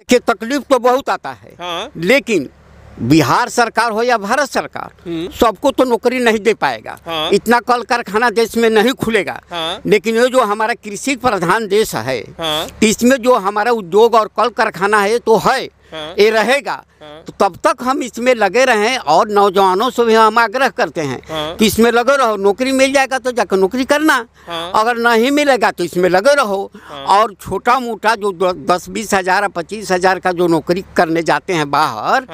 देखिए तकलीफ तो बहुत आता है हाँ? लेकिन बिहार सरकार हो या भारत सरकार हम्म। सबको तो नौकरी नहीं दे पाएगा हाँ? इतना कल कारखाना देश में नहीं खुलेगा हाँ? लेकिन ये जो हमारा कृषि प्रधान देश है हाँ? इसमें जो हमारा उद्योग और कल कारखाना है तो है हाँ। ये रहेगा हाँ। तो तब तक हम इसमें लगे रहें और नौजवानों से भी हम आग्रह करते हैं हाँ। कि इसमें लगे रहो नौकरी मिल जाएगा तो जाकर नौकरी करना अगर नहीं मिलेगा तो इसमें लगे रहो और छोटा मोटा जो दस बीस हजार पच्चीस हजार का जो नौकरी करने जाते हैं बाहर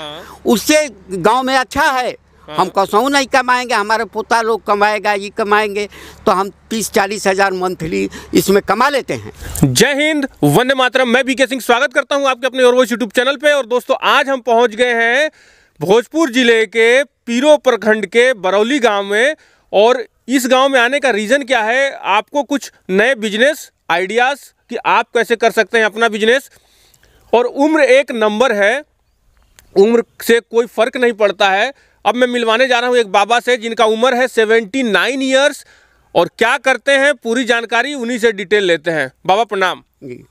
उससे गाँव में अच्छा है हाँ। हम कसौं नहीं कमाएंगे हमारे पोता लोग कमाएगा ये कमाएंगे तो हम तीस चालीस हज़ार मंथली इसमें कमा लेते हैं जय हिंद वंदे मातरम मैं बीके सिंह स्वागत करता हूँ आपके अपने ओरवोश यूट्यूब चैनल पे और दोस्तों आज हम पहुँच गए हैं भोजपुर जिले के पीरो प्रखंड के बरौली गाँव में और इस गाँव में आने का रीज़न क्या है आपको कुछ नए बिजनेस आइडियाज़ कि आप कैसे कर सकते हैं अपना बिजनेस और उम्र एक नंबर है उम्र से कोई फ़र्क नहीं पड़ता है अब मैं मिलवाने जा रहा हूँ एक बाबा से जिनका उम्र है सेवेंटी नाइन ईयर्स और क्या करते हैं पूरी जानकारी उन्हीं से डिटेल लेते हैं बाबा प्रणाम जी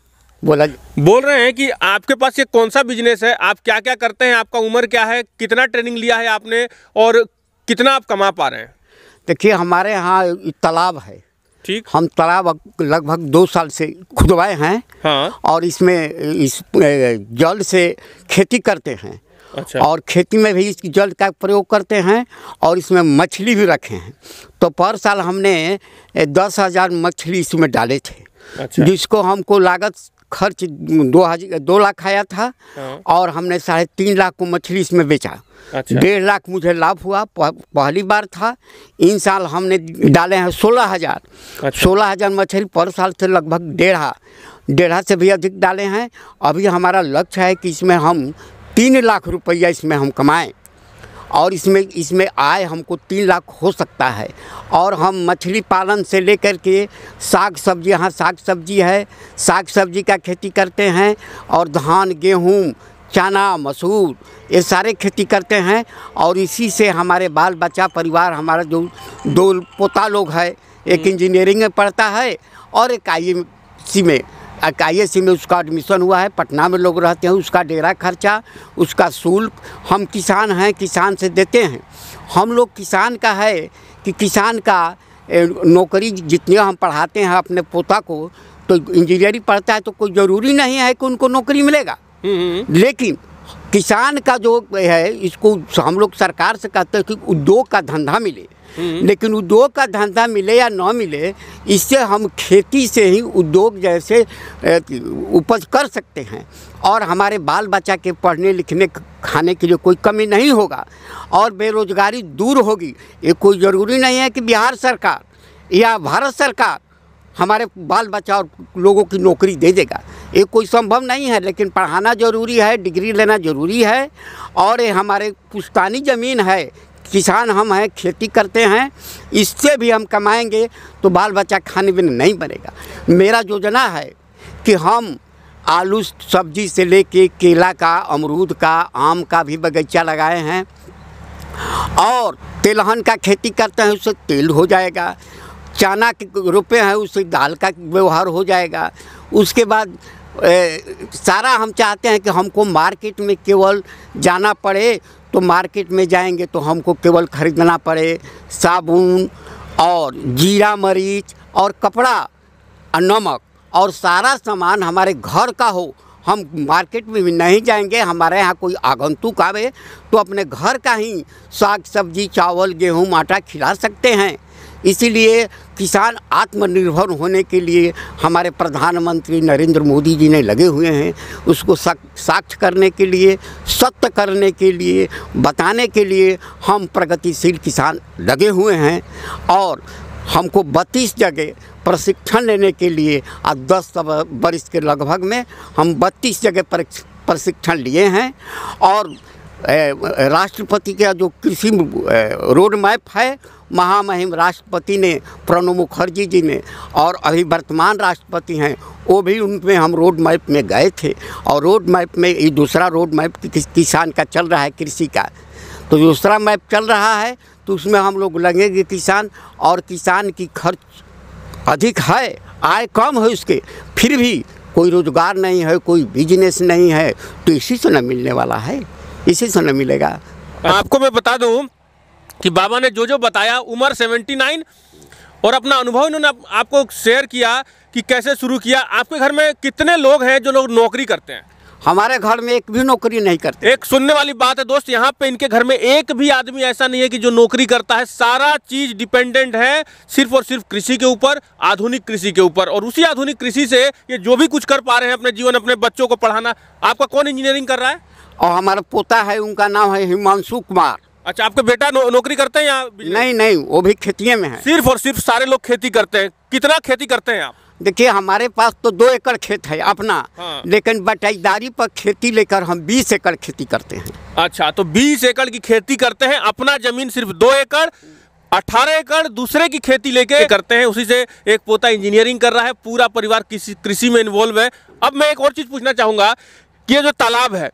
बोला जी। बोल रहे हैं कि आपके पास ये कौन सा बिजनेस है आप क्या क्या करते हैं आपका उम्र क्या है कितना ट्रेनिंग लिया है आपने और कितना आप कमा पा रहे हैं देखिए हमारे यहाँ तालाब है ठीक हम तालाब लगभग दो साल से खुदवाए हैं हाँ। और इसमें इस जल से खेती करते हैं अच्छा। और खेती में भी इसकी जल का प्रयोग करते हैं और इसमें मछली भी रखे हैं तो पर साल हमने दस हज़ार मछली इसमें डाले थे अच्छा। जिसको हमको लागत खर्च दो हजार दो लाख आया था हाँ। और हमने साढ़े तीन लाख को मछली इसमें बेचा अच्छा। डेढ़ लाख मुझे लाभ हुआ पह, पहली बार था इन साल हमने डाले हैं सोलह हज़ार अच्छा। सोलह हज़ार मछली पर साल से लगभग डेढ़ा डेढ़ा से भी अधिक डाले हैं अभी हमारा लक्ष्य है कि इसमें हम तीन लाख रुपया इसमें हम कमाएं और इसमें इसमें आय हमको तीन लाख हो सकता है और हम मछली पालन से लेकर के साग सब्जी यहाँ साग सब्जी है साग सब्जी का खेती करते हैं और धान गेहूँ चना मसूर ये सारे खेती करते हैं और इसी से हमारे बाल बच्चा परिवार हमारा जो दो पोता लोग है एक हम्म। इंजीनियरिंग में पढ़ता है और एक आई सी में आई में उसका एडमिशन हुआ है पटना में लोग रहते हैं उसका डेरा खर्चा उसका शुल्क हम किसान हैं किसान से देते हैं हम लोग किसान का है कि किसान का नौकरी जितने हम पढ़ाते हैं अपने पोता को तो इंजीनियरिंग पढ़ता है तो कोई ज़रूरी नहीं है कि उनको नौकरी मिलेगा हम्म, हम्म। लेकिन किसान का जो है इसको हम लोग सरकार से कहते हैं कि उद्योग का धंधा मिले लेकिन उद्योग का धंधा मिले या ना मिले इससे हम खेती से ही उद्योग जैसे उपज कर सकते हैं और हमारे बाल बच्चा के पढ़ने लिखने खाने के लिए कोई कमी नहीं होगा और बेरोजगारी दूर होगी ये कोई ज़रूरी नहीं है कि बिहार सरकार या भारत सरकार हमारे बाल बच्चा और लोगों की नौकरी दे देगा ये कोई संभव नहीं है लेकिन पढ़ाना ज़रूरी है डिग्री लेना ज़रूरी है और ये हमारे पुश्तानी ज़मीन है किसान हम हैं खेती करते हैं इससे भी हम कमाएंगे तो बाल बच्चा खाने में नहीं बनेगा मेरा योजना है कि हम आलू सब्जी से ले के केला का अमरूद का आम का भी बगीचा लगाए हैं और तेलहन का खेती करते हैं उससे तेल हो जाएगा चना के रोपे हैं उससे दाल का व्यवहार हो जाएगा उसके बाद ए, सारा हम चाहते हैं कि हमको मार्केट में केवल जाना पड़े तो मार्केट में जाएंगे तो हमको केवल खरीदना पड़े साबुन और जीरा मरीच और कपड़ा और नमक और सारा सामान हमारे घर का हो हम मार्केट में भी नहीं जाएंगे हमारे यहाँ कोई आगंतुक आवे तो अपने घर का ही साग सब्जी चावल गेहूँ आटा खिला सकते हैं इसीलिए किसान आत्मनिर्भर होने के लिए हमारे प्रधानमंत्री नरेंद्र मोदी जी ने लगे हुए हैं उसको साक्ष्य करने के लिए सत्य करने के लिए बताने के लिए हम प्रगतिशील किसान लगे हुए हैं और हमको बत्तीस जगह प्रशिक्षण लेने के लिए आज दस वर्ष के लगभग में हम बत्तीस जगह प्रशिक्षण लिए हैं और राष्ट्रपति का जो कृषि रोड मैप है महामहिम राष्ट्रपति ने प्रणब मुखर्जी जी ने और अभी वर्तमान राष्ट्रपति हैं वो भी उनमें हम रोड मैप में गए थे और रोड मैप में ये दूसरा रोड मैप किसान का चल रहा है कृषि का तो दूसरा मैप चल रहा है तो उसमें हम लोग लगेंगे किसान और किसान की खर्च अधिक है आय कम है उसके फिर भी कोई रोज़गार नहीं है कोई बिजनेस नहीं है तो इसी से न मिलने वाला है इसी से न मिलेगा आपको मैं बता दूँ कि बाबा ने जो जो बताया उम्र 79 और अपना अनुभव इन्होंने आप, आपको शेयर किया कि कैसे शुरू किया आपके घर में कितने लोग हैं जो लोग नौकरी करते हैं हमारे घर में एक भी नौकरी नहीं करते एक सुनने वाली बात है दोस्त यहाँ पे इनके घर में एक भी आदमी ऐसा नहीं है कि जो नौकरी करता है सारा चीज डिपेंडेंट है सिर्फ और सिर्फ कृषि के ऊपर आधुनिक कृषि के ऊपर और उसी आधुनिक कृषि से ये जो भी कुछ कर पा रहे हैं अपने जीवन अपने बच्चों को पढ़ाना आपका कौन इंजीनियरिंग कर रहा है और हमारा पोता है उनका नाम है हिमांशु कुमार अच्छा आपके बेटा नौ, नौकरी करते हैं यहाँ नहीं नहीं वो भी खेती में है सिर्फ और सिर्फ सारे लोग खेती करते हैं कितना खेती करते हैं आप देखिए हमारे पास तो दो एकड़ खेत है अपना हाँ। लेकिन बटाईदारी पर खेती लेकर हम बीस एकड़ खेती करते हैं अच्छा तो बीस एकड़ की खेती करते हैं अपना जमीन सिर्फ दो एकड़ अठारह एकड़ दूसरे की खेती लेके करते हैं उसी से एक पोता इंजीनियरिंग कर रहा है पूरा परिवार कृषि में इन्वॉल्व है अब मैं एक और चीज़ पूछना चाहूंगा कि ये जो तालाब है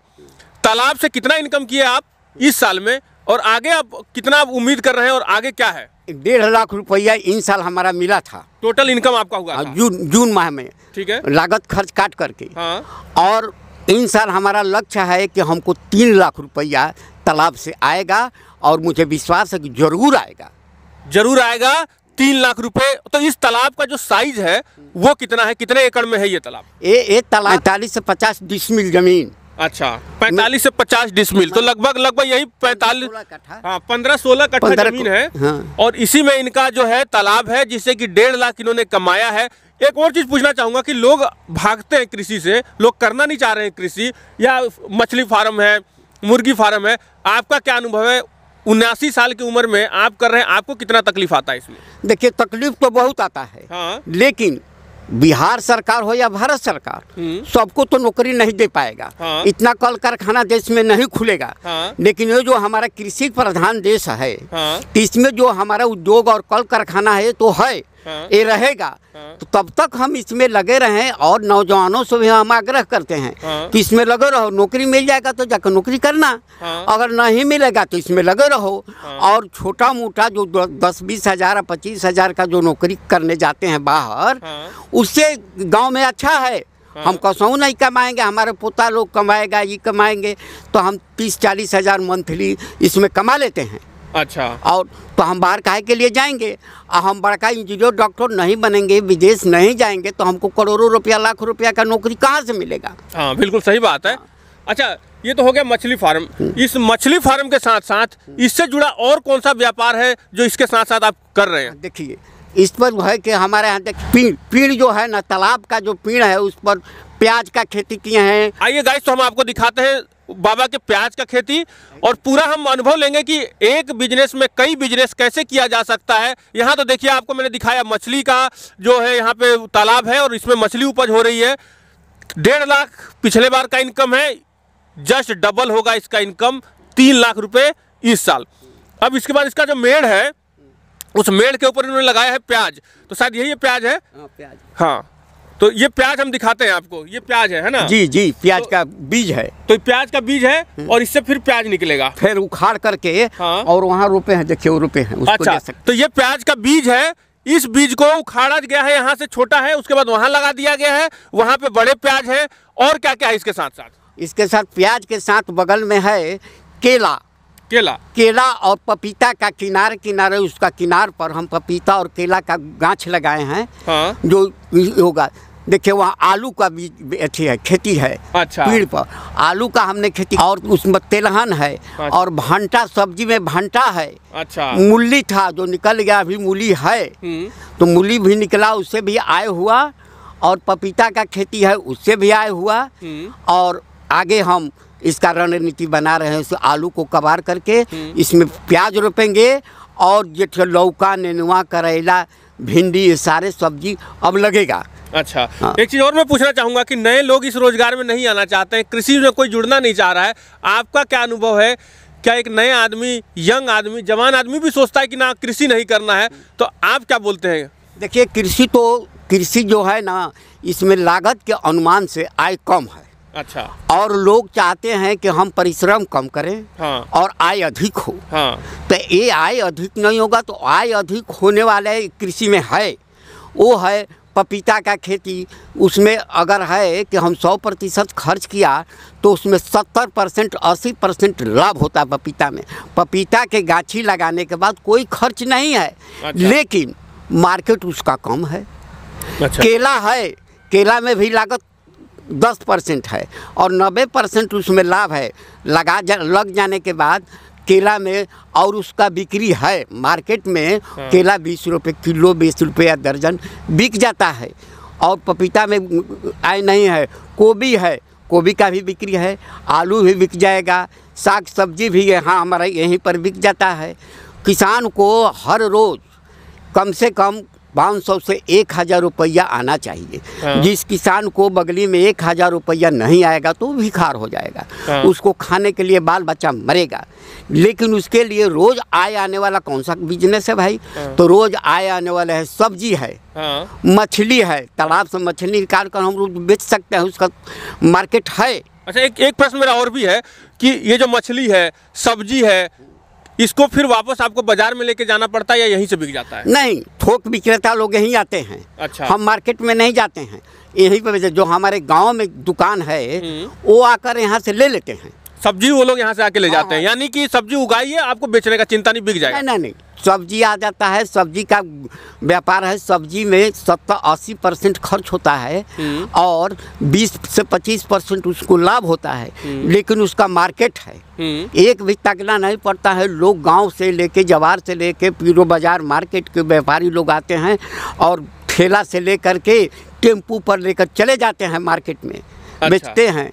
तालाब से कितना इनकम किया आप इस साल में और आगे आप कितना आप उम्मीद कर रहे हैं और आगे क्या है डेढ़ लाख रुपया इन साल हमारा मिला था टोटल इनकम आपका हुआ हाँ, जून जून माह में ठीक है लागत खर्च काट करके हाँ। और इन साल हमारा लक्ष्य है कि हमको तीन लाख रुपया तालाब से आएगा और मुझे विश्वास है कि जरूर आएगा जरूर आएगा तीन लाख रुपए तो इस तालाब का जो साइज है वो कितना है कितने एकड़ में है ये तालाब ये ये तालाब पैंतालीस से पचास डिसमिल जमीन अच्छा पैंतालीस से पचास डिसमिल तो लगभग लगभग यही पैतालीस हाँ पंद्रह सोलह कट्ठा जमीन है हाँ। और इसी में इनका जो है तालाब है जिससे कि डेढ़ लाख इन्होंने कमाया है एक और चीज़ पूछना चाहूंगा कि लोग भागते हैं कृषि से लोग करना नहीं चाह रहे हैं कृषि या मछली फार्म है मुर्गी फार्म है आपका क्या अनुभव है उन्यासी साल की उम्र में आप कर रहे हैं आपको कितना तकलीफ आता है इसमें देखिए तकलीफ तो बहुत आता है हाँ लेकिन बिहार सरकार हो या भारत सरकार हम्म। सबको तो नौकरी नहीं दे पाएगा हाँ। इतना कल कारखाना देश में नहीं खुलेगा हाँ। लेकिन ये जो हमारा कृषि प्रधान देश है हाँ। इसमें जो हमारा उद्योग और कल कारखाना है तो है हाँ। ये रहेगा हाँ। तो तब तक हम इसमें लगे रहें और नौजवानों से भी हम आग्रह करते हैं हाँ। कि इसमें लगे रहो नौकरी मिल जाएगा तो जाकर नौकरी करना अगर नहीं मिलेगा तो इसमें लगे रहो और छोटा मोटा जो दस बीस हजार पच्चीस हजार का जो नौकरी करने जाते हैं बाहर उससे गाँव में अच्छा है हम कसू नहीं कमाएंगे हमारे पोता लोग कमाएगा ये कमाएंगे तो हम तीस चालीस हज़ार मंथली इसमें कमा लेते हैं अच्छा और तो हम बाहर काहे के लिए जाएंगे और हम बड़का इंजीनियर डॉक्टर नहीं बनेंगे विदेश नहीं जाएंगे तो हमको करोड़ों रुपया लाख रुपया का नौकरी कहाँ से मिलेगा हाँ बिल्कुल सही बात है अच्छा ये तो हो गया मछली फार्म हम्म। इस मछली फार्म के साथ साथ इससे जुड़ा और कौन सा व्यापार है जो इसके साथ साथ आप कर रहे हैं देखिए इस पर है कि हमारे यहाँ तक पीड़ पीड़ जो है ना तालाब का जो पीड़ है उस पर प्याज का खेती किए हैं आइए गाइस तो हम आपको दिखाते हैं बाबा के प्याज का खेती और पूरा हम अनुभव लेंगे कि एक बिजनेस में कई बिजनेस कैसे किया जा सकता है यहाँ तो देखिए आपको मैंने दिखाया मछली का जो है यहाँ पे तालाब है और इसमें मछली उपज हो रही है डेढ़ लाख पिछले बार का इनकम है जस्ट डबल होगा इसका इनकम तीन लाख रुपये इस साल अब इसके बाद इसका जो मेड़ है उस मेड़ के ऊपर इन्होंने लगाया है प्याज तो शायद यही प्याज है हाँ, प्याज हाँ तो ये प्याज हम दिखाते हैं आपको ये प्याज है है ना जी जी प्याज तो, का बीज है तो प्याज का बीज है हम्म। और इससे फिर प्याज निकलेगा फिर उखाड़ करके हाँ। और वहाँ रोपे हैं देखिए वो रोपे हैं उसको अच्छा तो ये प्याज का बीज है इस बीज को उखाड़ा गया है यहाँ से छोटा है उसके बाद वहाँ लगा दिया गया है वहाँ पे बड़े प्याज है और क्या क्या है इसके साथ साथ इसके साथ प्याज के साथ बगल में है केला केला केला और पपीता का किनारे किनारे उसका किनार पर हम पपीता और केला का गाछ लगाए हैं हाँ। जो होगा देखिए वहाँ आलू का बीज अथी है खेती है अच्छा। पेड़ पर आलू का हमने खेती और उसमें तेलहन है अच्छा। और भंटा सब्जी में भंटा है अच्छा मूली था जो निकल गया अभी मूली है हम्म। तो मूली भी निकला उससे भी आय हुआ और पपीता का खेती है उससे भी आय हुआ हम्म। और आगे हम इसका रणनीति बना रहे हैं उस आलू को कबार करके हम्म। इसमें प्याज रोपेंगे और ये लौका नेनुआ करेला भिंडी ये सारे सब्जी अब लगेगा अच्छा हाँ। एक चीज़ और मैं पूछना चाहूँगा कि नए लोग इस रोजगार में नहीं आना चाहते हैं कृषि में कोई जुड़ना नहीं चाह रहा है आपका क्या अनुभव है क्या एक नए आदमी यंग आदमी जवान आदमी भी सोचता है कि ना कृषि नहीं करना है तो आप क्या बोलते हैं देखिए कृषि तो कृषि जो है ना इसमें लागत के अनुमान से आय कम है अच्छा और लोग चाहते हैं कि हम परिश्रम कम करें हाँ। और आय अधिक हो हाँ। तो ये आय अधिक नहीं होगा तो आय अधिक होने वाले कृषि में है वो है पपीता का खेती उसमें अगर है कि हम 100 प्रतिशत खर्च किया तो उसमें 70 परसेंट अस्सी परसेंट लाभ होता है पपीता में पपीता के गाछी लगाने के बाद कोई खर्च नहीं है अच्छा। लेकिन मार्केट उसका कम है अच्छा। केला है केला में भी लागत दस परसेंट है और नब्बे परसेंट उसमें लाभ है लगा जा लग जाने के बाद केला में और उसका बिक्री है मार्केट में हाँ। केला बीस रुपये किलो बीस रुपये दर्जन बिक जाता है और पपीता में आय नहीं है गोभी है गोभी का भी बिक्री है आलू भी बिक जाएगा साग सब्जी भी यहाँ हमारा यहीं पर बिक जाता है किसान को हर रोज़ कम से कम पाँच सौ से एक हज़ार रुपया आना चाहिए हाँ। जिस किसान को बगली में एक हज़ार रुपया नहीं आएगा तो भिखार हो जाएगा हाँ। उसको खाने के लिए बाल बच्चा मरेगा लेकिन उसके लिए रोज़ आय आने वाला कौन सा बिजनेस है भाई हाँ। तो रोज़ आय आने वाला है सब्जी है मछली है तालाब से मछली निकाल कर हम लोग बेच सकते हैं उसका मार्केट है अच्छा एक एक प्रश्न मेरा और भी है कि ये जो मछली है सब्जी है इसको फिर वापस आपको बाजार में लेके जाना पड़ता है या यहीं से बिक जाता है नहीं थोक विक्रेता लोग यहीं आते हैं अच्छा हम मार्केट में नहीं जाते हैं यही वजह जो हमारे गांव में दुकान है हम्म। वो आकर यहाँ से ले लेते हैं सब्जी वो लोग यहाँ से आके ले हाँ, जाते हैं हाँ। यानी कि सब्जी उगाई है आपको बेचने का चिंता नहीं बिक जाएगा नहीं नहीं सब्जी आ जाता है सब्जी का व्यापार है सब्जी में सत्तर अस्सी परसेंट खर्च होता है हम्म। और बीस से पच्चीस परसेंट उसको लाभ होता है हम्म। लेकिन उसका मार्केट है हम्म। एक भी तकना नहीं पड़ता है लोग गांव से लेके जवार से लेके पीरो बाजार मार्केट के व्यापारी लोग आते हैं और ठेला से लेकर के टेम्पू पर लेकर चले जाते हैं मार्केट में अच्छा। बेचते हैं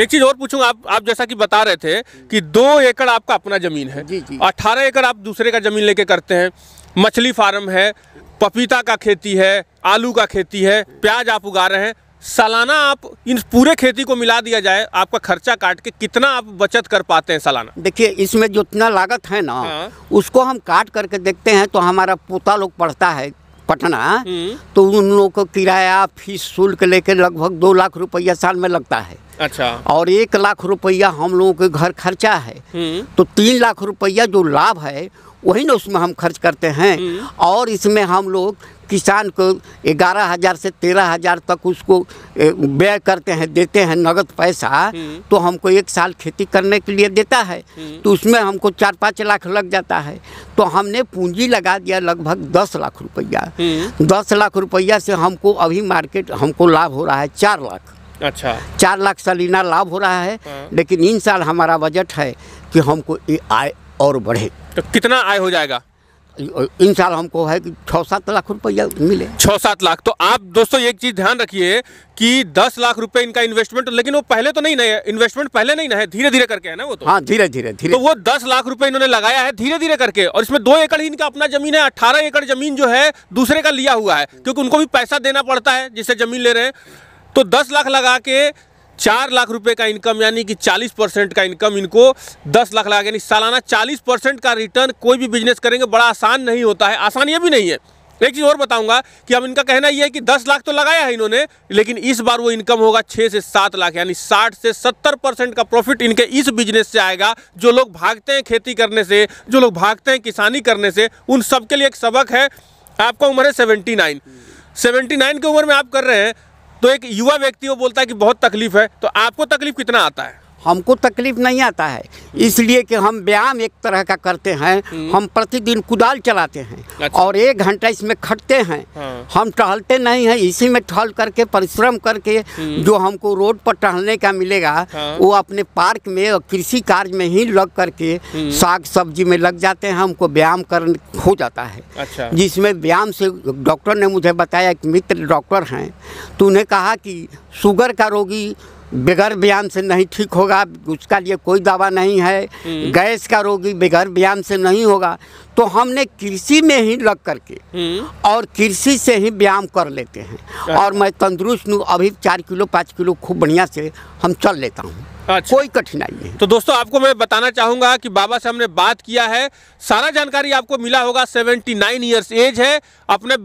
एक चीज और पूछूंगा आप आप जैसा कि बता रहे थे कि दो एकड़ आपका अपना जमीन है अठारह एकड़ आप दूसरे का जमीन लेके करते हैं मछली फार्म है पपीता का खेती है आलू का खेती है प्याज आप उगा रहे हैं सालाना आप इन पूरे खेती को मिला दिया जाए आपका खर्चा काट के कितना आप बचत कर पाते हैं सालाना देखिए इसमें जो इतना लागत है ना हाँ। उसको हम काट करके देखते हैं तो हमारा पोता लोग पढ़ता है पटना हम्म। तो उन लोगों को किराया फीस शुल्क लेके लगभग दो लाख रुपया साल में लगता है अच्छा और एक लाख रुपया हम लोगों के घर खर्चा है हम्म। तो तीन लाख रुपया जो लाभ है वही ना उसमें हम खर्च करते हैं हम्म। और इसमें हम लोग किसान को ग्यारह हज़ार से तेरह हज़ार तक उसको व्यय करते हैं देते हैं नगद पैसा हम्म। तो हमको एक साल खेती करने के लिए देता है हम्म। तो उसमें हमको चार पाँच लाख लग जाता है तो हमने पूंजी लगा दिया लगभग दस लाख रुपया दस लाख रुपया से हमको अभी मार्केट हमको लाभ हो रहा है चार लाख अच्छा चार लाख सालीना लाभ हो रहा है हाँ। लेकिन इन साल हमारा बजट है कि हमको ये आय और बढ़े तो कितना आय हो जाएगा इन साल हमको है कि छः सात लाख रुपया मिले छः सात लाख तो आप दोस्तों एक चीज़ ध्यान रखिए कि दस लाख रुपए इनका इन्वेस्टमेंट लेकिन वो पहले तो नहीं है इन्वेस्टमेंट पहले नहीं ना है धीरे धीरे करके है ना वो तो हाँ धीरे धीरे धीरे तो वो दस लाख रुपए इन्होंने लगाया है धीरे धीरे करके और इसमें दो एकड़ ही इनका अपना जमीन है अट्ठारह एकड़ जमीन जो है दूसरे का लिया हुआ है क्योंकि उनको भी पैसा देना पड़ता है जिससे जमीन ले रहे हैं तो दस लाख लगा के चार लाख रुपए का इनकम यानी कि 40 परसेंट का इनकम इनको 10 लाख लाख यानी सालाना 40 परसेंट का रिटर्न कोई भी बिजनेस करेंगे बड़ा आसान नहीं होता है आसान ये भी नहीं है एक चीज़ और बताऊंगा कि अब इनका कहना यह है कि 10 लाख तो लगाया है इन्होंने लेकिन इस बार वो इनकम होगा 6 से 7 लाख यानी 60 से 70 परसेंट का प्रॉफिट इनके इस बिजनेस से आएगा जो लोग भागते हैं खेती करने से जो लोग भागते हैं किसानी करने से उन सबके लिए एक सबक है आपका उम्र है सेवेंटी नाइन सेवेंटी नाइन की उम्र में आप कर रहे हैं तो एक युवा व्यक्ति वो बोलता है कि बहुत तकलीफ है तो आपको तकलीफ कितना आता है हमको तकलीफ नहीं आता है इसलिए कि हम व्यायाम एक तरह का करते हैं हम्म। हम प्रतिदिन कुदाल चलाते हैं अच्छा। और एक घंटा इसमें खटते हैं हाँ। हम टहलते नहीं हैं इसी में टहल करके परिश्रम करके हम्म। जो हमको रोड पर टहलने का मिलेगा हाँ। वो अपने पार्क में और कृषि कार्य में ही लग करके हम्म। साग सब्जी में लग जाते हैं हमको व्यायाम कर हो जाता है अच्छा। जिसमें व्यायाम से डॉक्टर ने मुझे बताया एक मित्र डॉक्टर हैं तो उन्हें कहा कि शुगर का रोगी बगैर व्यायाम से नहीं ठीक होगा उसका लिए कोई दवा नहीं है हम्म। गैस का रोगी बगैर व्यायाम से नहीं होगा तो हमने कृषि में ही लग करके हम्म। और कृषि से ही व्यायाम कर लेते हैं अच्छा। और मैं तंदुरुस्त हूँ अभी चार किलो पाँच किलो खूब बढ़िया से हम चल लेता हूँ अच्छा। कोई कठिनाई नहीं तो दोस्तों आपको मैं बताना चाहूँगा कि बाबा से हमने बात किया है सारा जानकारी आपको मिला होगा 79 नाइन ईयर्स एज है अपने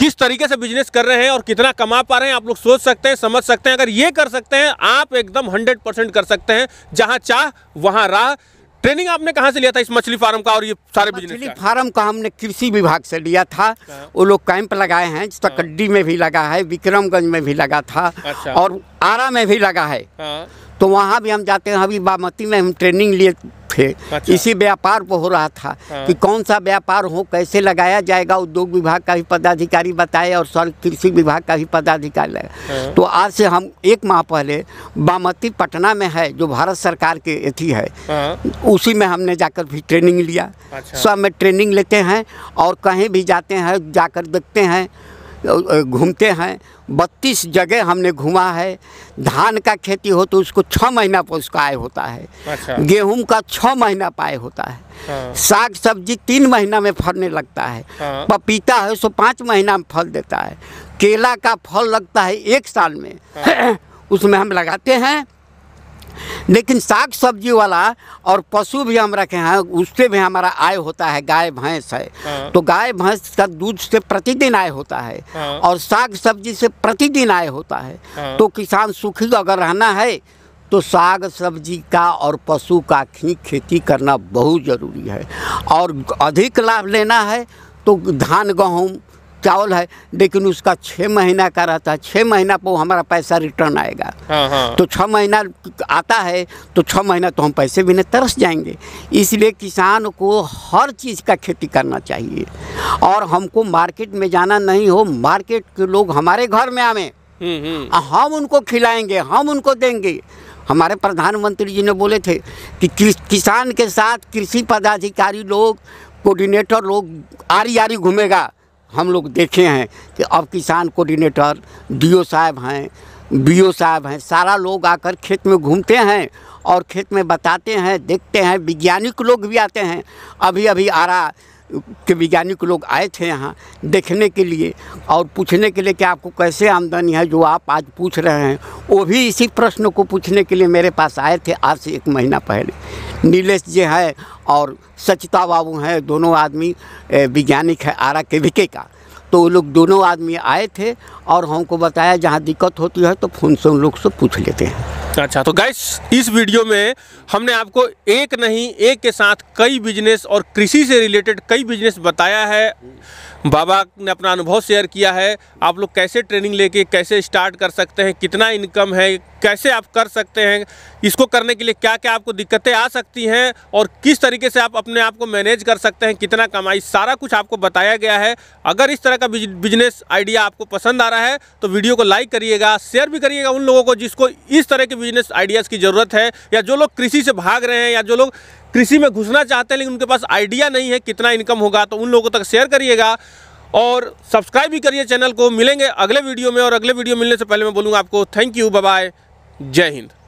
किस तरीके से बिजनेस कर रहे हैं और कितना कमा पा रहे हैं आप लोग सोच सकते हैं समझ सकते हैं अगर ये कर सकते हैं आप एकदम हंड्रेड परसेंट कर सकते हैं जहाँ चाह वहाँ राह ट्रेनिंग आपने कहाँ से लिया था इस मछली फार्म का और ये सारे बिजनेस मछली फार्म का हमने कृषि विभाग से लिया था अच्छा। वो लोग कैंप लगाए हैं तकड्डी में भी लगा है विक्रमगंज में भी लगा था अच्छा। और आरा में भी लगा है हाँ। तो वहाँ भी हम जाते हैं अभी बामती में हम ट्रेनिंग लिए थे अच्छा। इसी व्यापार पर हो रहा था हाँ। कि कौन सा व्यापार हो कैसे लगाया जाएगा उद्योग विभाग का भी पदाधिकारी बताए और सर कृषि विभाग का भी पदाधिकारी लगाए हाँ। तो आज से हम एक माह पहले बामती पटना में है जो भारत सरकार के अथी है हाँ। उसी में हमने जाकर भी ट्रेनिंग लिया अच्छा। सब में ट्रेनिंग लेते हैं और कहीं भी जाते हैं जाकर देखते हैं घूमते हैं बत्तीस जगह हमने घूमा है धान का खेती हो तो उसको छः महीना पर उसका आय होता है अच्छा। गेहूं का छः महीना पाए होता है हाँ। साग सब्जी तीन महीना में फलने लगता है हाँ। पपीता है सो पाँच महीना में फल देता है केला का फल लगता है एक साल में हाँ। उसमें हम लगाते हैं लेकिन साग सब्जी वाला और पशु भी हम रखे हैं उससे भी हमारा आय होता है गाय भैंस है हाँ। तो गाय भैंस का दूध से प्रतिदिन आय होता है हाँ। और साग सब्जी से प्रतिदिन आय होता है हाँ। तो किसान सुखी तो अगर रहना है तो साग सब्जी का और पशु का खेती करना बहुत ज़रूरी है और अधिक लाभ लेना है तो धान गहूँ चावल है लेकिन उसका छः महीना का रहता है छः महीना पर हमारा पैसा रिटर्न आएगा हाँ हाँ। तो छः महीना आता है तो छः महीना तो हम पैसे बिना तरस जाएंगे इसलिए किसान को हर चीज़ का खेती करना चाहिए और हमको मार्केट में जाना नहीं हो मार्केट के लोग हमारे घर में आवे हम्म, हम्म। हम उनको खिलाएंगे हम उनको देंगे हमारे प्रधानमंत्री जी ने बोले थे कि किसान के साथ कृषि पदाधिकारी लोग कोऑर्डिनेटर लोग आरी आरी घूमेगा हम लोग देखे हैं कि अब किसान कोऑर्डिनेटर डीओ साहब हैं बीओ साहब हैं सारा लोग आकर खेत में घूमते हैं और खेत में बताते हैं देखते हैं वैज्ञानिक लोग भी आते हैं अभी अभी आरा के वैज्ञानिक लोग आए थे यहाँ देखने के लिए और पूछने के लिए कि आपको कैसे आमदनी है जो आप आज पूछ रहे हैं वो भी इसी प्रश्न को पूछने के लिए मेरे पास आए थे आज से एक महीना पहले नीलेश जी हैं और सचिता बाबू हैं दोनों आदमी वैज्ञानिक है आरा के विके का तो वो लोग दोनों आदमी आए थे और हमको बताया जहाँ दिक्कत होती है तो फ़ोन से उन लोग से पूछ लेते हैं अच्छा तो गैस इस वीडियो में हमने आपको एक नहीं एक के साथ कई बिजनेस और कृषि से रिलेटेड कई बिजनेस बताया है बाबा ने अपना अनुभव शेयर किया है आप लोग कैसे ट्रेनिंग लेके कैसे स्टार्ट कर सकते हैं कितना इनकम है कैसे आप कर सकते हैं इसको करने के लिए क्या क्या आपको दिक्कतें आ सकती हैं और किस तरीके से आप अपने आप को मैनेज कर सकते हैं कितना कमाई सारा कुछ आपको बताया गया है अगर इस तरह का बिजनेस आइडिया आपको पसंद आ रहा है तो वीडियो को लाइक करिएगा शेयर भी करिएगा उन लोगों को जिसको इस तरह के बिजनेस आइडियाज़ की ज़रूरत है या जो लोग कृषि से भाग रहे हैं या जो लोग कृषि में घुसना चाहते हैं लेकिन उनके पास आइडिया नहीं है कितना इनकम होगा तो उन लोगों तक शेयर करिएगा और सब्सक्राइब भी करिए चैनल को मिलेंगे अगले वीडियो में और अगले वीडियो मिलने से पहले मैं बोलूँगा आपको थैंक यू बाय जय हिंद